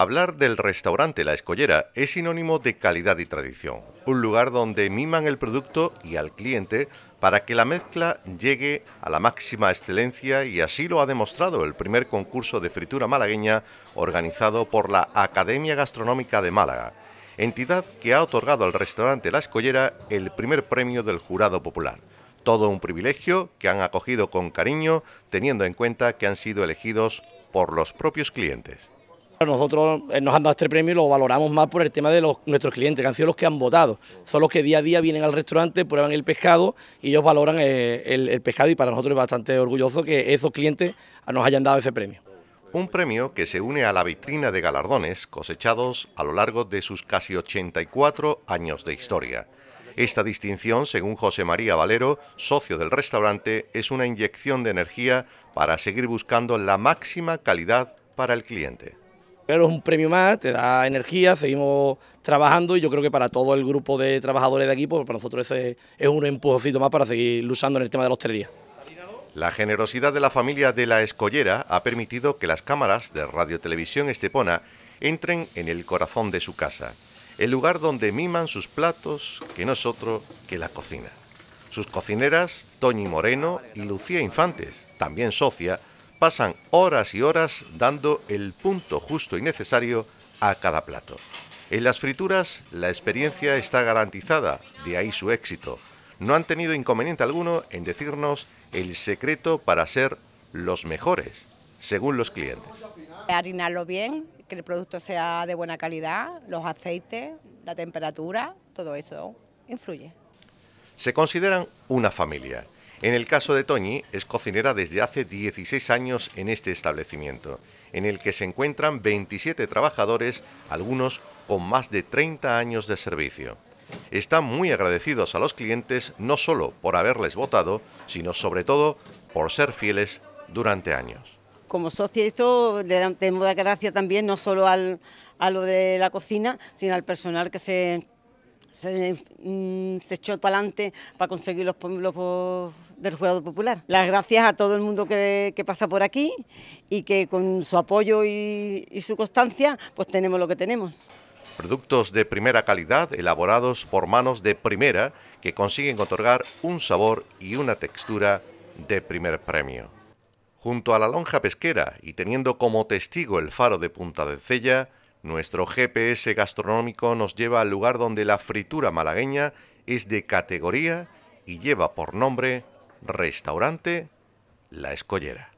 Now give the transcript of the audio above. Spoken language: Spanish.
Hablar del restaurante La Escollera es sinónimo de calidad y tradición, un lugar donde miman el producto y al cliente para que la mezcla llegue a la máxima excelencia y así lo ha demostrado el primer concurso de fritura malagueña organizado por la Academia Gastronómica de Málaga, entidad que ha otorgado al restaurante La Escollera el primer premio del jurado popular. Todo un privilegio que han acogido con cariño teniendo en cuenta que han sido elegidos por los propios clientes. Nosotros eh, nos han dado este premio y lo valoramos más por el tema de nuestros clientes, que han sido los que han votado. Son los que día a día vienen al restaurante, prueban el pescado y ellos valoran eh, el pescado y para nosotros es bastante orgulloso que esos clientes nos hayan dado ese premio. Un premio que se une a la vitrina de galardones cosechados a lo largo de sus casi 84 años de historia. Esta distinción, según José María Valero, socio del restaurante, es una inyección de energía para seguir buscando la máxima calidad para el cliente. ...pero es un premio más, te da energía, seguimos trabajando y yo creo que para todo el grupo de trabajadores de aquí, pues para nosotros ese es un empujocito más para seguir luchando en el tema de la hostelería. La generosidad de la familia de la Escollera ha permitido que las cámaras de Radio Televisión Estepona entren en el corazón de su casa, el lugar donde miman sus platos, que no es otro que la cocina. Sus cocineras, Toñi Moreno y Lucía Infantes, también socia, pasan horas y horas dando el punto justo y necesario a cada plato. En las frituras la experiencia está garantizada, de ahí su éxito. No han tenido inconveniente alguno en decirnos el secreto para ser los mejores, según los clientes. Harinarlo bien, que el producto sea de buena calidad, los aceites, la temperatura, todo eso influye. Se consideran una familia en el caso de Toñi, es cocinera desde hace 16 años en este establecimiento, en el que se encuentran 27 trabajadores, algunos con más de 30 años de servicio. Están muy agradecidos a los clientes no solo por haberles votado, sino sobre todo por ser fieles durante años como socia esto le damos la gracia también no solo a lo de la cocina, sino al personal que se Mm, se, echó para adelante para conseguir los pueblos del jurado popular. Las gracias a todo el mundo que, pasa por aquí y que con su apoyo y, su constancia pues tenemos lo que tenemos. Productos de primera calidad elaborados por manos de primera que consiguen otorgar un sabor y una textura de primer premio. Junto a la lonja pesquera y teniendo como testigo el faro de Punta de Cella, nuestro GPS gastronómico nos lleva al lugar donde la fritura malagueña es de categoría y lleva por nombre Restaurante La Escollera.